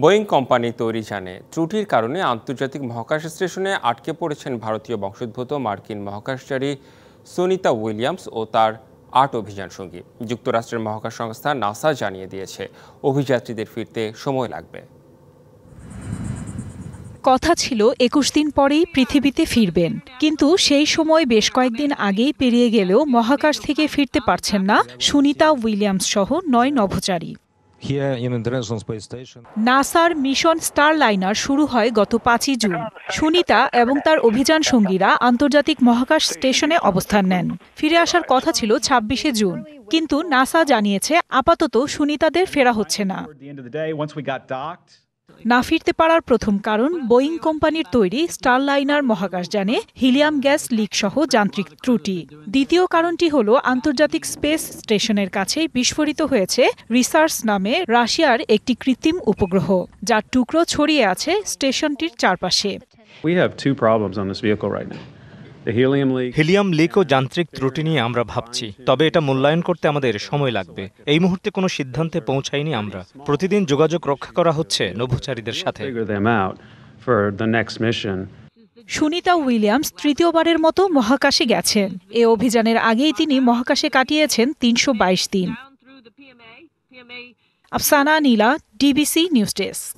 Boeing company তৈরি জানে ত্রুটির কারণে আন্তর্জাতিক মহাকাশ স্টেশনে আটকে পড়েছেন ভারতীয় বংশোদ্ভূত মার্কিন মহাকাশচারী সুনিতা উইলিয়ামস ও তার আট অভিযান সঙ্গী যুক্তরাষ্ট্রের মহাকাশ সংস্থা নাসা জানিয়ে দিয়েছে অভিযাত্রীদের ফিরতে সময় লাগবে কথা ছিল একুশ দিন পরেই পৃথিবীতে ফিরবেন কিন্তু সেই সময় বেশ কয়েকদিন আগেই পেরিয়ে গেলেও মহাকাশ থেকে ফিরতে পারছেন না সুনিতা উইলিয়ামস সহ নয় নভোচারী নাসার মিশন স্টারলাইনার শুরু হয় গত পাঁচই জুন সুনিতা এবং তার অভিযান সঙ্গীরা আন্তর্জাতিক মহাকাশ স্টেশনে অবস্থান নেন ফিরে আসার কথা ছিল ছাব্বিশে জুন কিন্তু নাসা জানিয়েছে আপাতত সুনিতাদের ফেরা হচ্ছে না না ফিরতে পারার প্রথম কারণ বোয়িং কোম্পানির তৈরি স্টারলাইনার মহাকাশযানে হিলিয়াম গ্যাস লিক সহ যান্ত্রিক ত্রুটি দ্বিতীয় কারণটি হল আন্তর্জাতিক স্পেস স্টেশনের কাছেই বিস্ফোরিত হয়েছে রিসার্চ নামে রাশিয়ার একটি কৃত্রিম উপগ্রহ যার টুকরো ছড়িয়ে আছে স্টেশনটির চারপাশে We have two problems on this vehicle right now. Helium leak ও যান্ত্রিক ত্রুটি নিয়ে আমরা ভাবছি তবে এটা মূল্যায়ন করতে আমাদের সময় লাগবে এই মুহূর্তে কোনো সিদ্ধান্তে পৌঁছাইনি আমরা প্রতিদিন যোগাযোগ রক্ষা করা হচ্ছে নভোচারীদের সাথে সুনিতা উইলিয়ামস তৃতীয়বারের মতো মহাকাশে গেছেন এ অভিযানের আগেই তিনি মহাকাশে কাটিয়েছেন তিনশো দিন Afsana Nila DBC news desk